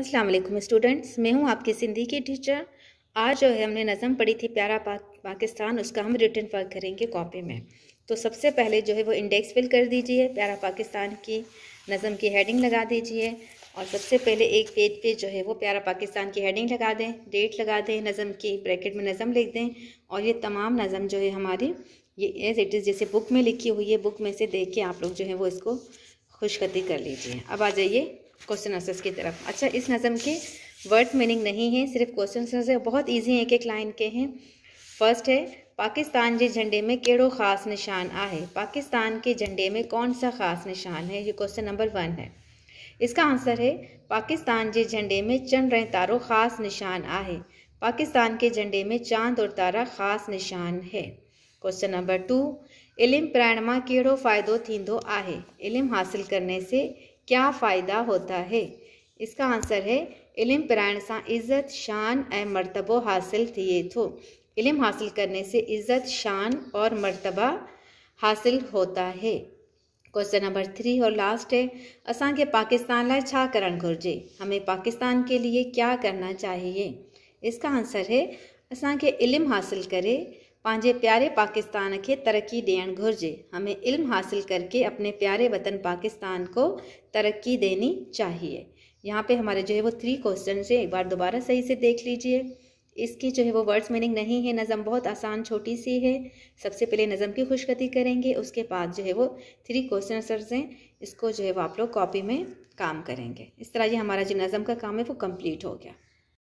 अस्सलाम वालेकुम स्टूडेंट्स मैं हूं आपकी सिंधी की टीचर आज जो है हमने नज़म पढ़ी थी प्यारा पा, पाकिस्तान उसका हम रिटर्न वर्क करेंगे कॉपी में तो सबसे पहले जो है वो इंडेक्स फिल कर दीजिए प्यारा पाकिस्तान की नज़म की हेडिंग लगा दीजिए और सबसे पहले एक पेज पे जो है वो प्यारा पाकिस्तान की हेडिंग लगा दें डेट लगा दें नज़म की ब्रैकेट में नज़म लिख दें और ये तमाम नज़म जो है हमारी ये एज इट इज़ जैसे बुक में लिखी हुई है बुक में से देख के आप लोग जो है वो इसको खुशखती कर लीजिए अब आ जाइए क्वेश्चन आंसर्स की तरफ अच्छा इस नज़म के वर्ड्स मीनिंग नहीं है सिर्फ क्वेश्चन आंसर बहुत ईजी हैं एक एक लाइन के हैं फर्स्ट है पाकिस्तान के झंडे में कड़ो खास निशान आए पाकिस्तान के झंडे में कौन सा ख़ास निशान है ये क्वेश्चन नंबर वन है इसका आंसर है पाकिस्तान के झंडे में चंद रह तारो ख़ास निशान आए पाकिस्तान के झंडे में चांद और तारा खास निशान है क्वेश्चन नंबर टू इलम प्राण में कड़ो फ़ाइदो थींदो हासिल करने से क्या फ़ायदा होता है इसका आंसर है इल्म प्राण सा इज़्ज़त शान ए मरतबो हासिल थिए थो इलम हासिल करने से इज़्ज़त शान और मरतबा हासिल होता है क्वेश्चन नंबर थ्री और लास्ट है के पाकिस्तान लाइ छा करणु घुर्जे हमें पाकिस्तान के लिए क्या करना चाहिए इसका आंसर है के इलम हासिल करें पांजे प्यारे पाकिस्तान के तरक्की देन घुर्जे हमें इल्म हासिल करके अपने प्यारे वतन पाकिस्तान को तरक्की देनी चाहिए यहाँ पे हमारे जो है वो थ्री क्वेश्चन है एक बार दोबारा सही से देख लीजिए इसकी जो है वो वर्ड्स मीनिंग नहीं है नज़म बहुत आसान छोटी सी है सबसे पहले नज़म की खुशकती करेंगे उसके बाद जो है वो थ्री क्वेश्चन आंसर्स हैं इसको जो है वो आप लोग कॉपी में काम करेंगे इस तरह ये हमारा जो नज़म का काम है वो कम्प्लीट हो गया